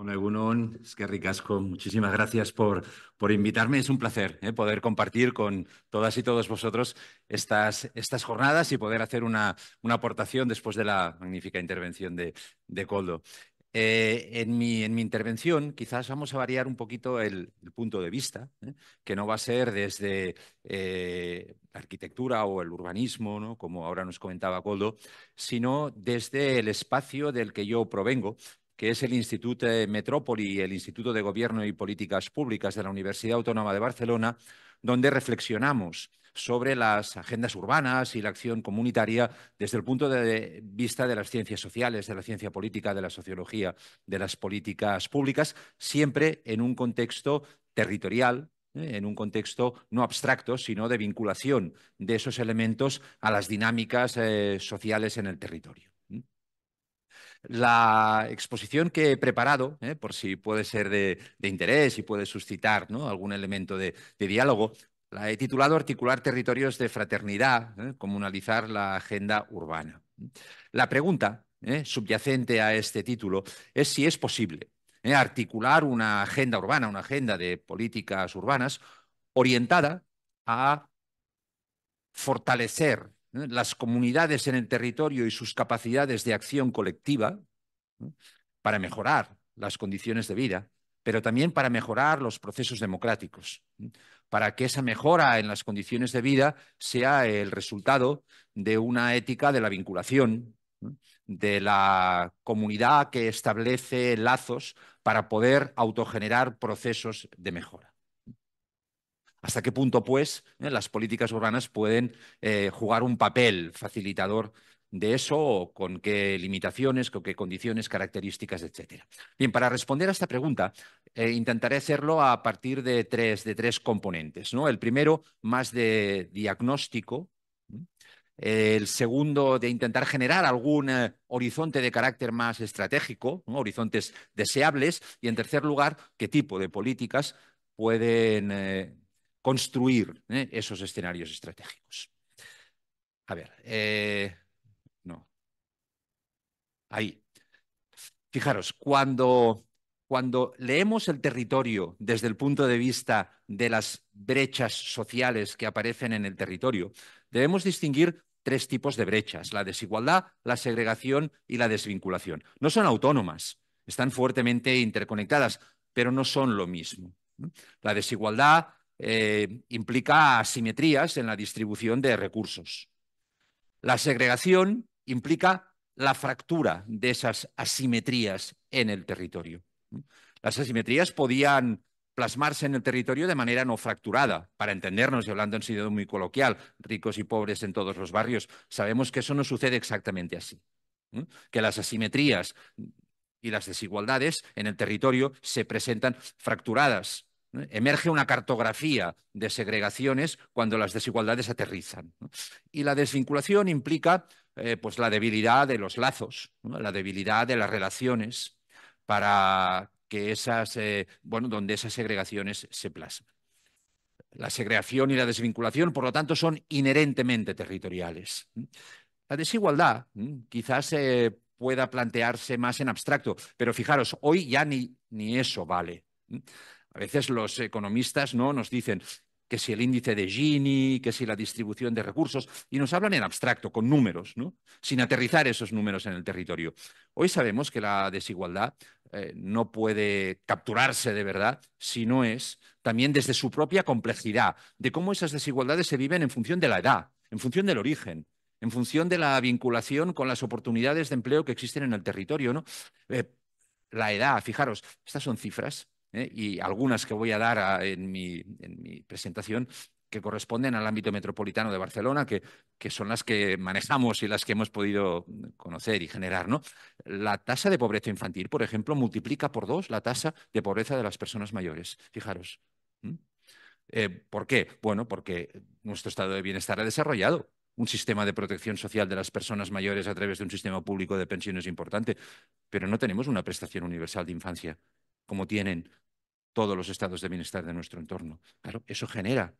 Bueno, Egunon, es que ricasco. Muchísimas gracias por, por invitarme. Es un placer ¿eh? poder compartir con todas y todos vosotros estas, estas jornadas y poder hacer una, una aportación después de la magnífica intervención de, de Coldo. Eh, en, mi, en, mi, intervención quizás vamos a variar un poquito el, punto de vista, ¿eh? que no va a ser desde la arquitectura o el urbanismo, ¿no? como ahora nos comentaba Coldo, sino desde el espacio del que yo provengo, que es el Instituto Metrópoli el Instituto de Gobierno y Políticas Públicas de la Universidad Autónoma de Barcelona, donde reflexionamos sobre las agendas urbanas y la acción comunitaria desde el punto de vista de las ciencias sociales, de la ciencia política, de la sociología, de las políticas públicas, siempre en un contexto territorial, ¿eh? en un contexto no abstracto, sino de vinculación de esos elementos a las dinámicas eh, sociales en el territorio la exposición que he preparado, ¿eh? por si puede ser de, interés y puede suscitar algún elemento de, diálogo, la he titulado Articular territorios de fraternidad, ¿eh? comunalizar la agenda urbana. La pregunta ¿eh? subyacente a este título es si es posible articular una agenda urbana, una agenda de políticas urbanas orientada a fortalecer las comunidades en el territorio y sus capacidades de acción colectiva para mejorar las condiciones de vida, pero también para mejorar los procesos democráticos, para que esa mejora en las condiciones de vida sea el resultado de una ética de la vinculación, de la comunidad que establece lazos para poder autogenerar procesos de mejora. ¿Hasta qué punto, pues, eh, las políticas urbanas pueden eh, jugar un papel facilitador de eso o con qué limitaciones, con qué condiciones, características, etcétera? Bien, para responder a esta pregunta, eh, intentaré hacerlo a partir de tres, de tres componentes. ¿no? El primero, más de diagnóstico. El segundo, de intentar generar algún horizonte de carácter más estratégico, horizontes deseables. Y en tercer lugar, qué tipo de políticas pueden construir ¿eh? esos escenarios estratégicos. A ver, eh, no. Ahí. Fijaros, cuando, cuando leemos el territorio desde el punto de vista de las brechas sociales que aparecen en el territorio, debemos distinguir tres tipos de brechas, la desigualdad, la segregación y la desvinculación. No son autónomas, están fuertemente interconectadas, pero no son lo mismo. La desigualdad eh, implica asimetrías en la distribución de recursos. La segregación implica la fractura de esas asimetrías en el territorio. Las asimetrías podían plasmarse en el territorio de manera no fracturada. Para entendernos, y hablando en sentido muy coloquial, ricos y pobres en todos los barrios, sabemos que eso no sucede exactamente así. Que las asimetrías y las desigualdades en el territorio se presentan fracturadas Emerge una cartografía de segregaciones cuando las desigualdades aterrizan. Y la desvinculación implica eh, pues la debilidad de los lazos, la debilidad de las relaciones para que esas, eh, bueno, donde esas segregaciones se plasman. La segregación y la desvinculación, por lo tanto, son inherentemente territoriales. La desigualdad quizás pueda plantearse más en abstracto, pero fijaros, hoy ya ni, ni eso vale. A veces los economistas ¿no? nos dicen que si el índice de Gini, que si la distribución de recursos, y nos hablan en abstracto, con números, ¿no? sin aterrizar esos números en el territorio. Hoy sabemos que la desigualdad eh, no puede capturarse de verdad si no es también desde su propia complejidad, de cómo esas desigualdades se viven en función de la edad, en función del origen, en función de la vinculación con las oportunidades de empleo que existen en el territorio. ¿no? Eh, la edad, fijaros, estas son cifras ¿eh? y algunas que voy a dar en, mi, en, mi, presentación que corresponden al ámbito metropolitano de Barcelona, que, que, son las que manejamos y las que hemos podido conocer y generar. ¿no? La tasa de pobreza infantil, por ejemplo, multiplica por dos la tasa de pobreza de las personas mayores. Fijaros. Eh, ¿Por qué? Bueno, porque nuestro estado de bienestar ha desarrollado un sistema de protección social de las personas mayores a través de un sistema público de pensiones importante, pero no tenemos una prestación universal de infancia como tienen todos los estados de bienestar de nuestro entorno. Claro, eso genera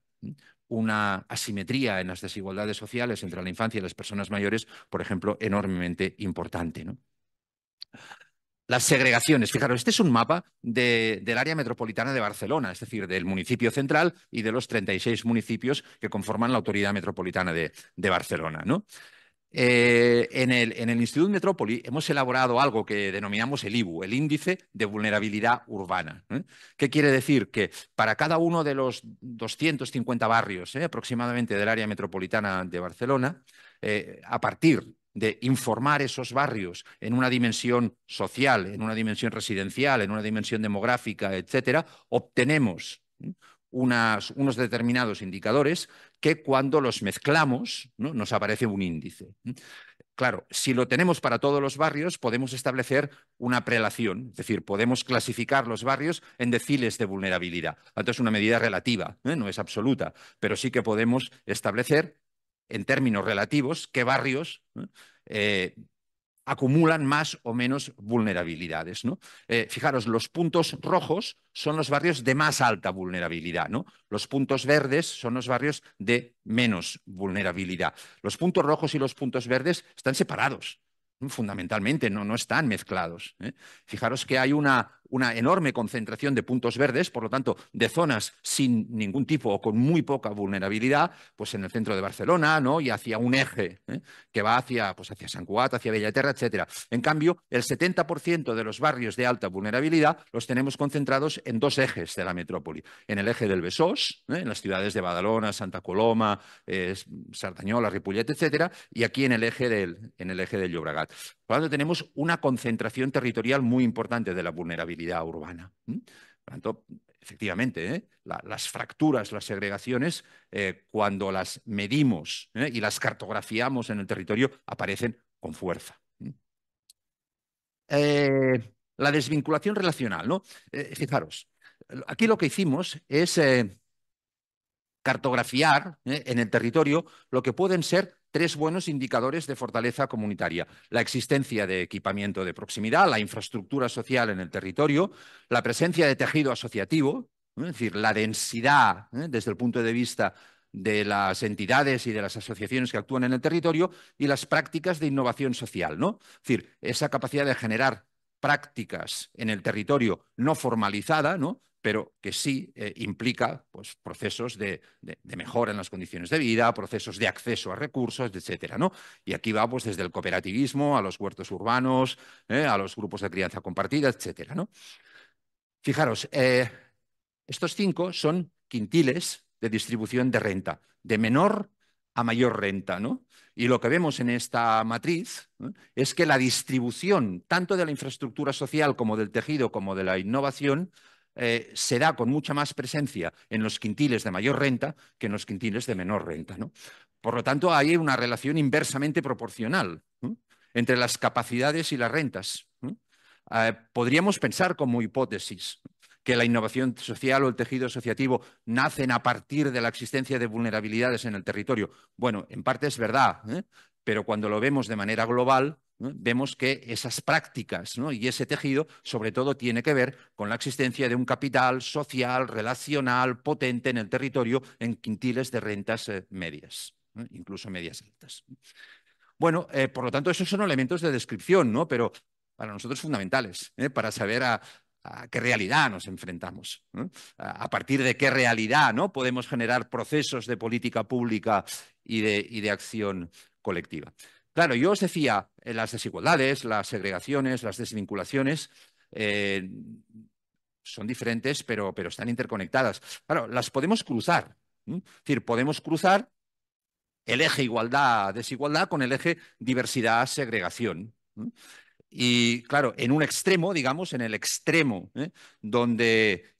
una asimetría en las desigualdades sociales entre la infancia y las personas mayores, por ejemplo, enormemente importante. ¿no? Las segregaciones. Fijaros, este es un mapa del área metropolitana de Barcelona, es decir, del municipio central y de los 36 municipios que conforman la autoridad metropolitana de, de Barcelona. ¿no? Eh, en, el, Instituto Metrópoli hemos elaborado algo que denominamos el IBU, el Índice de Vulnerabilidad Urbana. Que ¿eh? ¿Qué quiere decir? Que para cada uno de los 250 barrios ¿eh? aproximadamente del área metropolitana de Barcelona, a partir de informar esos barrios en una dimensión social, en una dimensión residencial, en una dimensión demográfica, etcétera, obtenemos unos determinados indicadores que cuando los mezclamos ¿no? nos aparece un índice. Claro, si lo tenemos para todos los barrios, podemos establecer una prelación, es decir, podemos clasificar los barrios en deciles de vulnerabilidad. Entonces, es una medida relativa, ¿eh? no es absoluta, pero sí que podemos establecer en términos relativos qué barrios eh, acumulan más o menos vulnerabilidades. ¿no? Eh, fijaros, los puntos rojos son los barrios de más alta vulnerabilidad, ¿no? los puntos verdes son los barrios de menos vulnerabilidad. Los puntos rojos y los puntos verdes están separados, fundamentalmente, no, no están mezclados. ¿eh? Fijaros que hay una una enorme concentración de puntos verdes, por lo tanto, de zonas sin ningún tipo o con muy poca vulnerabilidad, pues en el centro de Barcelona, ¿no? Y hacia un eje ¿eh? que va hacia, pues hacia San Cuat, hacia Bellaterra, etcétera. En cambio, el 70% de los barrios de alta vulnerabilidad los tenemos concentrados en dos ejes de la metrópoli. En el eje del Besós, ¿eh? en las ciudades de Badalona, Santa Coloma, eh, Sardañola, Sartañola, Ripollet, etcétera, y aquí en el eje del, en el eje del Llobregat. Por lo tanto, tenemos una concentración territorial muy importante de la vulnerabilidad urbana. Por lo tanto, efectivamente, ¿eh? las fracturas, las segregaciones, eh, cuando las medimos ¿eh? y las cartografiamos en el territorio, aparecen con fuerza. la desvinculación relacional, ¿no? fijaros, aquí lo que hicimos es cartografiar en el territorio lo que pueden ser tres buenos indicadores de fortaleza comunitaria. La existencia de equipamiento de proximidad, la infraestructura social en el territorio, la presencia de tejido asociativo, ¿eh? es decir, la densidad ¿eh? desde el punto de vista de las entidades y de las asociaciones que actúan en el territorio y las prácticas de innovación social, ¿no? Es decir, esa capacidad de generar prácticas en el territorio no formalizada, ¿no? pero que sí eh, implica pues, procesos de, mejora en las condiciones de vida, procesos de acceso a recursos, etcétera. ¿no? Y aquí va pues, desde el cooperativismo a los huertos urbanos, eh, a los grupos de crianza compartida, etcétera. ¿no? Fijaros, eh, estos cinco son quintiles de distribución de renta, de menor a mayor renta. Y lo que vemos en esta matriz es que la distribución tanto de la infraestructura social como del tejido como de la innovación eh, se da con mucha más presencia en los quintiles de mayor renta que en los quintiles de menor renta. Por lo tanto, hay una relación inversamente proporcional entre las capacidades y las rentas. Eh, podríamos pensar como hipótesis que la innovación social o el tejido asociativo nacen a partir de la existencia de vulnerabilidades en el territorio. Bueno, en parte es verdad, ¿eh? pero cuando lo vemos de manera global, vemos que esas prácticas y ese tejido sobre todo tiene que ver con la existencia de un capital social, relacional, potente en el territorio en quintiles de rentas eh, medias, incluso medias altas. Bueno, eh, por lo tanto, esos son elementos de descripción, pero para nosotros fundamentales, ¿eh? para saber a, qué realidad nos enfrentamos, a partir de qué realidad podemos generar procesos de política pública y de acción colectiva. Claro, yo os decía, eh, las desigualdades, las segregaciones, las desvinculaciones eh, son diferentes, pero, pero, están interconectadas. Claro, las podemos cruzar. Es decir, podemos cruzar el eje igualdad-desigualdad con el eje diversidad-segregación. Y claro, en un extremo, digamos, en el extremo, ¿eh? donde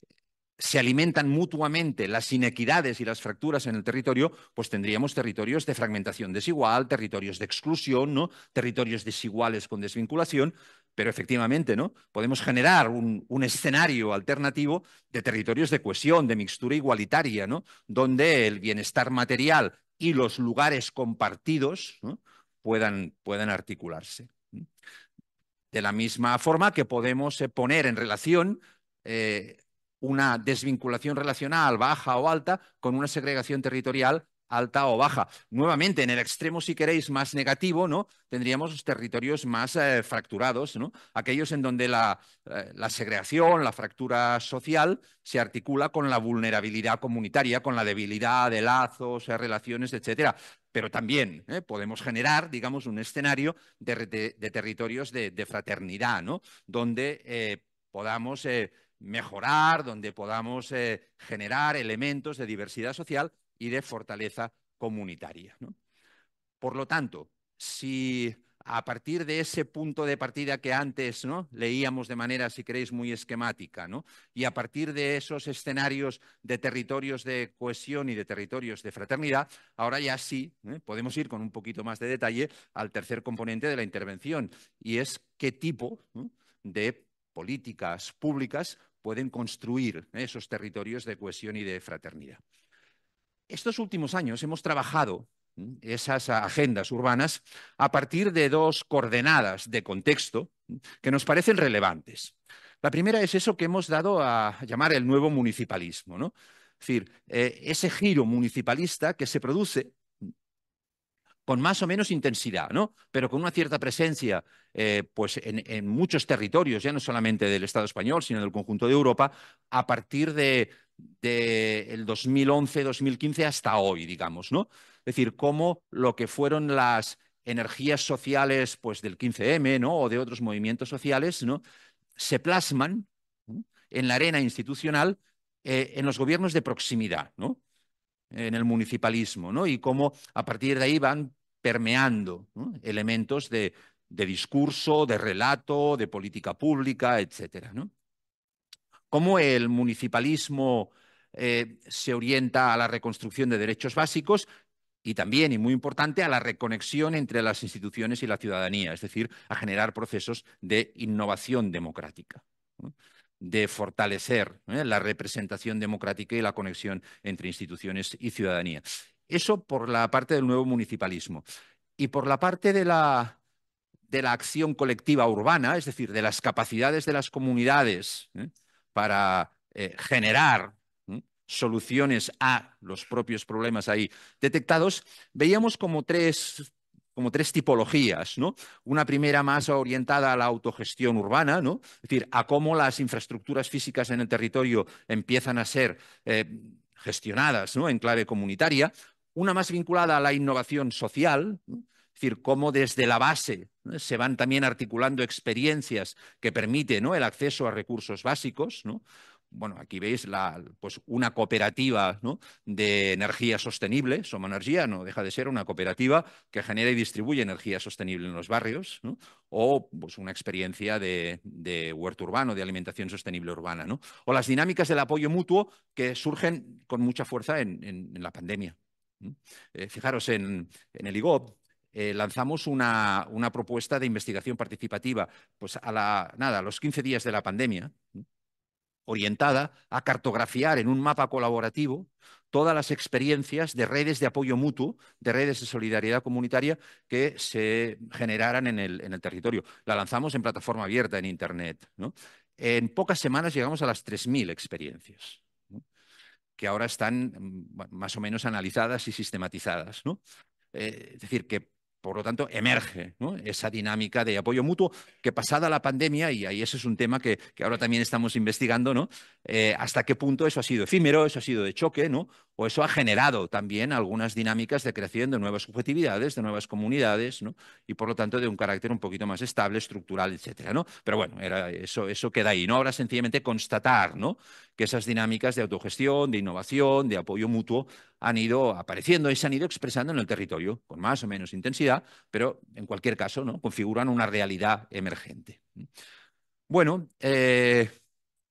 se alimentan mutuamente las inequidades y las fracturas en el territorio, pues tendríamos territorios de fragmentación desigual, territorios de exclusión, ¿no? territorios desiguales con desvinculación, pero efectivamente ¿no? podemos generar un, escenario alternativo de territorios de cohesión, de mixtura igualitaria, ¿no? donde el bienestar material y los lugares compartidos puedan, puedan articularse. De la misma forma que podemos eh, poner en relación eh, una desvinculación relacional baja o alta con una segregación territorial alta o baja. Nuevamente, en el extremo, si queréis, más negativo, ¿no? Tendríamos los territorios más eh, fracturados, ¿no? Aquellos en donde eh, la, segregación, la fractura social se articula con la vulnerabilidad comunitaria, con la debilidad de lazos, eh, relaciones, etcétera. Pero también podemos generar, digamos, un escenario de, territorios de, fraternidad, ¿no? Donde podamos mejorar, donde podamos eh, generar elementos de diversidad social y de fortaleza comunitaria. Por lo tanto, si a partir de ese punto de partida que antes leíamos de manera, si queréis, muy esquemática, y a partir de esos escenarios de territorios de cohesión y de territorios de fraternidad, ahora ya sí ¿eh? podemos ir con un poquito más de detalle al tercer componente de la intervención, y es qué tipo de políticas públicas pueden construir ¿eh? esos territorios de cohesión y de fraternidad. Estos últimos años hemos trabajado esas agendas urbanas a partir de dos coordenadas de contexto que nos parecen relevantes. La primera es eso que hemos dado a llamar el nuevo municipalismo, ¿no? Es decir, eh, ese giro municipalista que se produce con más o menos intensidad, ¿no? Pero con una cierta presencia, eh, pues en, muchos territorios, ya no solamente del Estado español, sino del conjunto de Europa, a partir de, el 2011-2015 hasta hoy, digamos, ¿no? Es decir, cómo lo que fueron las energías sociales, pues del 15M, ¿no? O de otros movimientos sociales, ¿no? Se plasman en la arena institucional eh, en los gobiernos de proximidad, ¿no? en el municipalismo, ¿no? Y cómo a partir de ahí van permeando elementos de, discurso, de relato, de política pública, etcétera, Cómo el municipalismo eh, se orienta a la reconstrucción de derechos básicos y también, y muy importante, a la reconexión entre las instituciones y la ciudadanía, es decir, a generar procesos de innovación democrática de fortalecer ¿eh? la representación democrática y la conexión entre instituciones y ciudadanía. Eso por la parte del nuevo municipalismo. Y por la parte de la, de la acción colectiva urbana, es decir, de las capacidades de las comunidades ¿eh? para eh, generar soluciones a los propios problemas ahí detectados, veíamos como tres como tres tipologías, ¿no? Una primera más orientada a la autogestión urbana, ¿no? Es decir, a cómo las infraestructuras físicas en el territorio empiezan a ser eh, gestionadas ¿no? en clave comunitaria. Una más vinculada a la innovación social, es decir, cómo desde la base se van también articulando experiencias que permiten el acceso a recursos básicos, ¿no? bueno, aquí veis la, pues una cooperativa de energía sostenible, Soma Energía, no deja de ser una cooperativa que genera y distribuye energía sostenible en los barrios, o pues una experiencia de, huerto urbano, de alimentación sostenible urbana, o las dinámicas del apoyo mutuo que surgen con mucha fuerza en, la pandemia. Eh, fijaros, en, el IGOP, eh, lanzamos una, propuesta de investigación participativa. Pues a la, nada, a los 15 días de la pandemia, orientada a cartografiar en un mapa colaborativo todas las experiencias de redes de apoyo mutuo, de redes de solidaridad comunitaria que se generaran en el, territorio. La lanzamos en plataforma abierta en Internet. En pocas semanas llegamos a las 3.000 experiencias, que ahora están mm, más o menos analizadas y sistematizadas. Eh, es decir, que por lo tanto, emerge esa dinámica de apoyo mutuo que pasada la pandemia, y ahí ese es un tema que, ahora también estamos investigando, ¿no? Eh, hasta qué punto eso ha sido efímero, eso ha sido de choque, ¿no? eso ha generado también algunas dinámicas de creación de nuevas subjetividades, de nuevas comunidades, y por lo tanto de un carácter un poquito más estable, estructural, etcétera, Pero bueno, eso, queda ahí. ¿no? Ahora sencillamente constatar ¿no? que esas dinámicas de autogestión, de innovación, de apoyo mutuo, han ido apareciendo y se han ido expresando en el territorio, con más o menos intensidad, pero en cualquier caso ¿no? configuran una realidad emergente. Bueno, eh,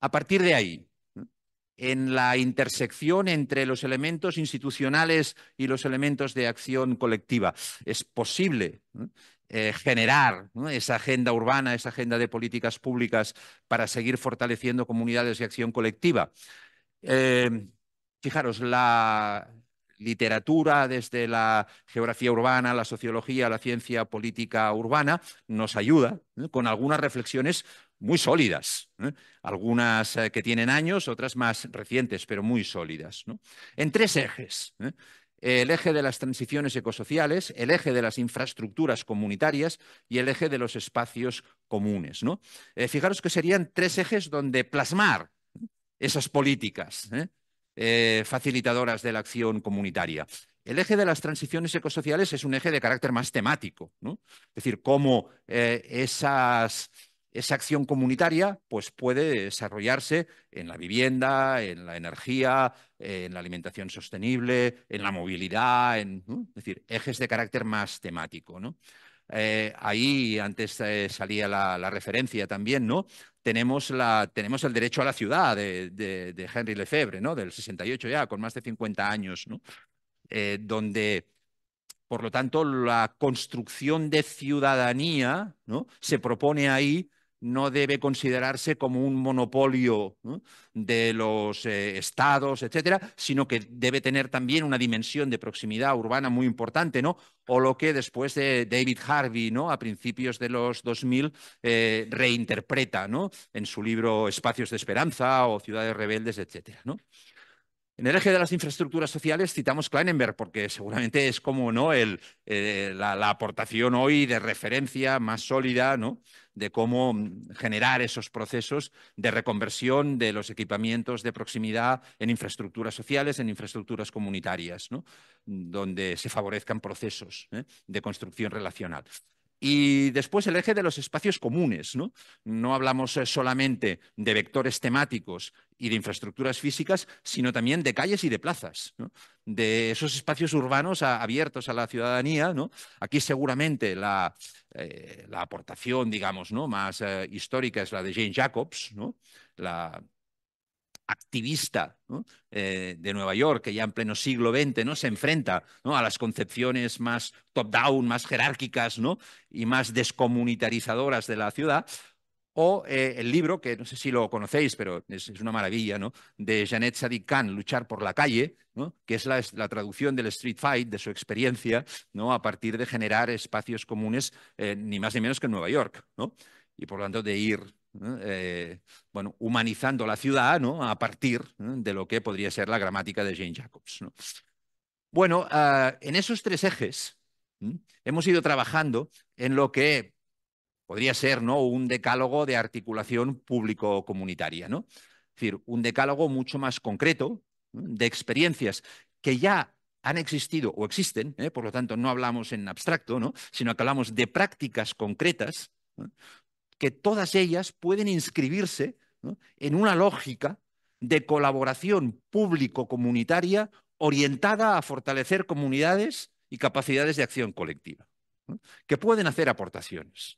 a partir de ahí, en la intersección entre los elementos institucionales y los elementos de acción colectiva. Es posible eh, generar esa agenda urbana, esa agenda de políticas públicas para seguir fortaleciendo comunidades de acción colectiva. Eh, fijaros, la literatura, desde la geografía urbana, la sociología, la ciencia política urbana, nos ayuda con algunas reflexiones muy sólidas, ¿eh? algunas eh, que tienen años, otras más recientes, pero muy sólidas, en tres ejes. ¿eh? El eje de las transiciones ecosociales, el eje de las infraestructuras comunitarias y el eje de los espacios comunes. fijaros que serían tres ejes donde plasmar esas políticas facilitadoras de la acción comunitaria. El eje de las transiciones ecosociales es un eje de carácter más temático, es decir, cómo esas esa acción comunitaria pues puede desarrollarse en la vivienda, en la energía, en la alimentación sostenible, en la movilidad, en decir, ejes de carácter más temático. ¿no? Eh, ahí antes eh, salía la, referencia también, ¿no? Tenemos, la, tenemos el derecho a la ciudad de, Henry Lefebvre, ¿no? Del 68 ya, con más de 50 años, ¿no? Eh, donde por lo tanto, la construcción de ciudadanía ¿no? se propone ahí no debe considerarse como un monopolio de los eh, estados, etcétera, sino que debe tener también una dimensión de proximidad urbana muy importante, ¿no? O lo que después de David Harvey, ¿no? A principios de los 2000 eh, reinterpreta, ¿no? En su libro Espacios de Esperanza o Ciudades Rebeldes, etcétera, ¿no? En el eje de las infraestructuras sociales citamos Kleinenberg porque seguramente es como ¿no? El, eh, la, aportación hoy de referencia más sólida ¿no? de cómo mm, generar esos procesos de reconversión de los equipamientos de proximidad en infraestructuras sociales, en infraestructuras comunitarias, donde se favorezcan procesos ¿eh? de construcción relacional. Y después el eje de los espacios comunes. ¿no? no hablamos eh, solamente de vectores temáticos y de infraestructuras físicas, sino también de calles y de plazas, de esos espacios urbanos abiertos a la ciudadanía. Aquí seguramente eh, la, aportación, digamos, ¿no? más eh, histórica es la de Jane Jacobs, la activista eh, de Nueva York, que ya en pleno siglo XX ¿no? se enfrenta a las concepciones más top-down, más jerárquicas ¿no? y más descomunitarizadoras de la ciudad, o eh, el libro, que no sé si lo conocéis, pero es, una maravilla, ¿no? de Janet sadik Khan, Luchar por la calle, ¿no? que es la, traducción del street fight, de su experiencia, ¿no? a partir de generar espacios comunes, eh, ni más ni menos que en Nueva York, ¿no? y por lo tanto de ir eh, bueno, humanizando la ciudad no a partir de lo que podría ser la gramática de Jane Jacobs. Bueno, ah, en esos tres ejes hemos ido trabajando en lo que podría ser ¿no? un decálogo de articulación público-comunitaria, ¿no? Es decir, un decálogo mucho más concreto de experiencias que ya han existido o existen, ¿eh? por lo tanto no hablamos en abstracto, sino que hablamos de prácticas concretas, que todas ellas pueden inscribirse en una lógica de colaboración público-comunitaria orientada a fortalecer comunidades y capacidades de acción colectiva, que pueden hacer aportaciones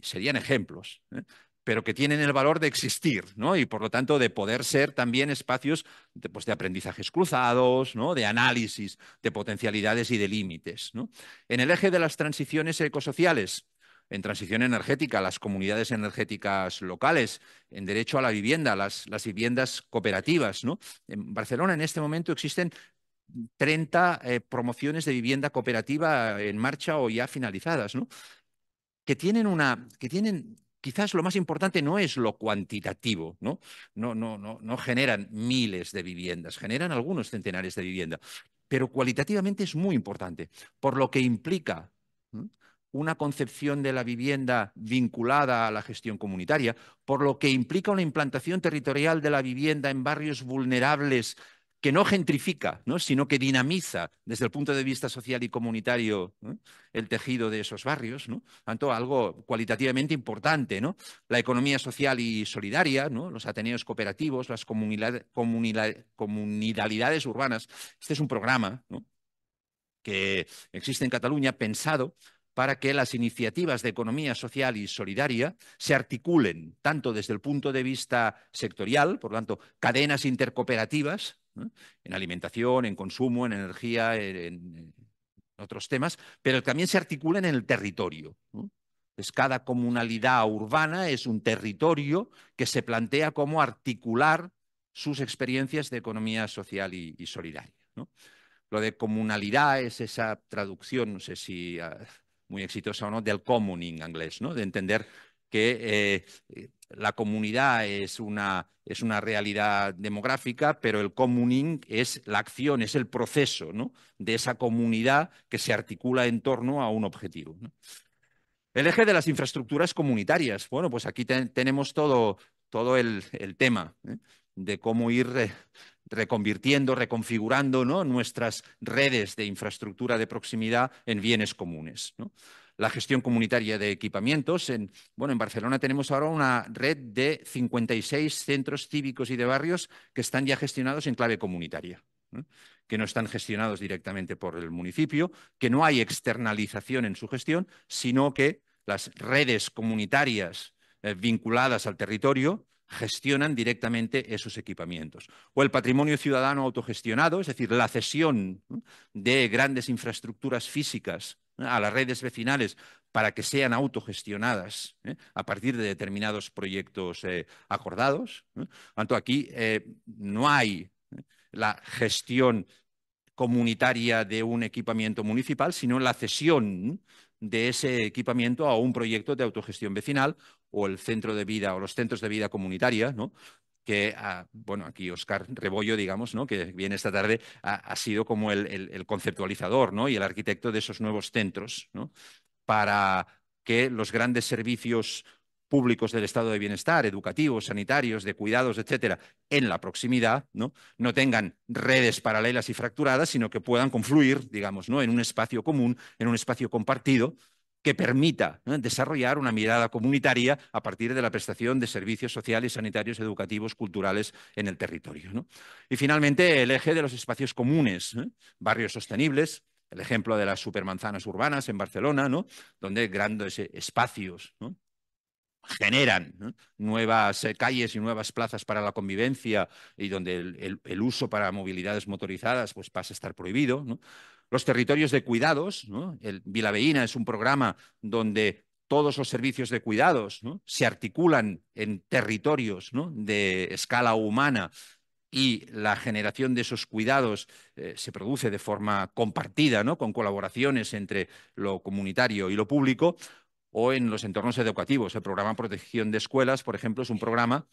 serían ejemplos, ¿eh? pero que tienen el valor de existir, ¿no? Y por lo tanto de poder ser también espacios pues, de, aprendizajes cruzados, ¿no? De análisis, de potencialidades y de límites, ¿no? En el eje de las transiciones ecosociales, en transición energética, las comunidades energéticas locales, en derecho a la vivienda, las, viviendas cooperativas, ¿no? En Barcelona en este momento existen 30 eh, promociones de vivienda cooperativa en marcha o ya finalizadas, ¿no? que tienen una, que tienen, quizás lo más importante no es lo cuantitativo, ¿no? No, no, no, no generan miles de viviendas, generan algunos centenares de viviendas, pero cualitativamente es muy importante, por lo que implica una concepción de la vivienda vinculada a la gestión comunitaria, por lo que implica una implantación territorial de la vivienda en barrios vulnerables que no gentrifica, ¿no? sino que dinamiza desde el punto de vista social y comunitario el tejido de esos barrios, ¿no? tanto algo cualitativamente importante, ¿no? la economía social y solidaria, ¿no? los ateneos cooperativos, las comunidades urbanas. Este es un programa que existe en Cataluña pensado para que las iniciativas de economía social y solidaria se articulen tanto desde el punto de vista sectorial, por lo tanto, cadenas intercooperativas, en alimentación, en consumo, en energía, en, otros temas, pero también se articulan en el territorio. Pues cada comunalidad urbana es un territorio que se plantea cómo articular sus experiencias de economía social y, solidaria. Lo de comunalidad es esa traducción, no sé si ah, muy exitosa o no, del communing inglés, de entender que eh, la comunidad es una, es una realidad demográfica, pero el communing es la acción, es el proceso ¿no? de esa comunidad que se articula en torno a un objetivo. El eje de las infraestructuras comunitarias. Bueno, pues aquí tenemos todo, todo el, tema ¿eh? de cómo ir eh, reconvirtiendo, reconfigurando ¿no? nuestras redes de infraestructura de proximidad en bienes comunes. ¿no? la gestión comunitaria de equipamientos. En, bueno, en Barcelona tenemos ahora una red de 56 centros cívicos y de barrios que están ya gestionados en clave comunitaria ¿eh? que no están gestionados directamente por el municipio, que no hay externalización en su gestión, sino que las redes comunitarias eh, vinculadas al territorio gestionan directamente esos equipamientos. O el patrimonio ciudadano autogestionado, es decir, la cesión ¿eh? de grandes infraestructuras físicas a las redes vecinales para que sean autogestionadas ¿eh? a partir de determinados proyectos eh, acordados. ¿eh? aquí no hay la gestión comunitaria de un equipamiento municipal, sino la cesión de ese equipamiento a un proyecto de autogestión vecinal o el centro de vida o los centros de vida comunitaria, ¿no? que, ah, bueno, aquí Oscar Rebollo, digamos, ¿no? que viene esta tarde, ha, sido como el, conceptualizador ¿no? y el arquitecto de esos nuevos centros ¿no? para que los grandes servicios públicos del estado de bienestar, educativos, sanitarios, de cuidados, etcétera, en la proximidad, ¿no? no tengan redes paralelas y fracturadas, sino que puedan confluir, digamos, ¿no? en un espacio común, en un espacio compartido, que permita desarrollar una mirada comunitaria a partir de la prestación de servicios sociales, sanitarios, educativos, culturales en el territorio. Y finalmente, el eje de los espacios comunes, ¿eh? barrios sostenibles, el ejemplo de las supermanzanas urbanas en Barcelona, donde grandes eh, espacios generan nuevas eh, calles y nuevas plazas para la convivencia y donde el, uso para movilidades motorizadas pues, pasa a estar prohibido los territorios de cuidados. ¿no? El Vilaveína es un programa donde todos los servicios de cuidados se articulan en territorios de escala humana y la generación de esos cuidados eh, se produce de forma compartida, ¿no? con colaboraciones entre lo comunitario y lo público, o en los entornos educativos. El programa Protección de Escuelas, por ejemplo, es un programa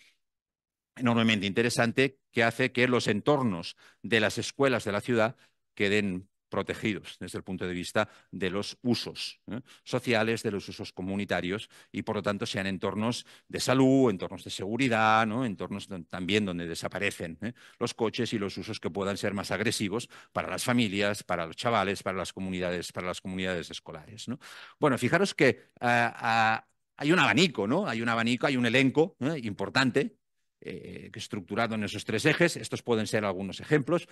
enormemente interesante que hace que los entornos de las escuelas de la ciudad queden protegidos desde el punto de vista de los usos ¿eh? sociales, de los usos comunitarios y por lo tanto sean entornos de salud, entornos de seguridad, entornos también donde desaparecen ¿eh? los coches y los usos que puedan ser más agresivos para las familias, para los chavales, para las comunidades, para las comunidades escolares. Bueno, fijaros que eh, hay un abanico, ¿no? Hay un abanico, hay un elenco importante eh, estructurado en esos tres ejes. Estos pueden ser algunos ejemplos.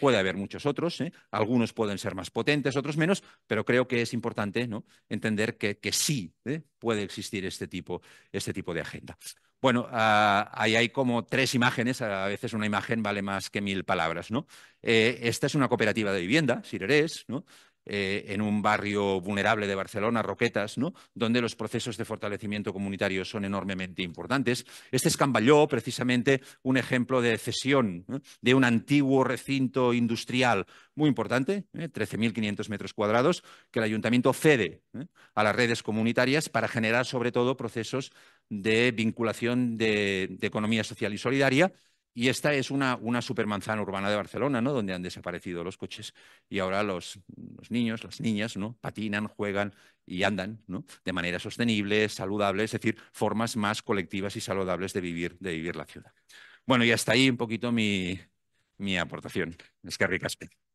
Puede haber muchos otros, ¿eh? algunos pueden ser más potentes, otros menos, pero creo que es importante ¿no? entender que, sí ¿eh? puede existir este tipo, este tipo de agenda. Bueno, ah, ahí hay como tres imágenes, a veces una imagen vale más que mil palabras. ¿no? Eh, esta es una cooperativa de vivienda, Sirerés, ¿no? Eh, en un barrio vulnerable de Barcelona, Roquetas, donde los procesos de fortalecimiento comunitario son enormemente importantes. Este es precisamente un ejemplo de cesión de un antiguo recinto industrial muy importante, 13.500 ¿eh? metros cuadrados, que el ayuntamiento cede ¿eh? a las redes comunitarias para generar sobre todo procesos de vinculación de economía social y solidaria y esta es una, supermanzana urbana de Barcelona, ¿no? Donde han desaparecido los coches y ahora los, niños, las niñas, ¿no? Patinan, juegan y andan, ¿no? De manera sostenible, saludable, es decir, formas más colectivas y saludables de vivir, de vivir la ciudad. Bueno, y hasta ahí un poquito mi, mi aportación. Es que ricaspe.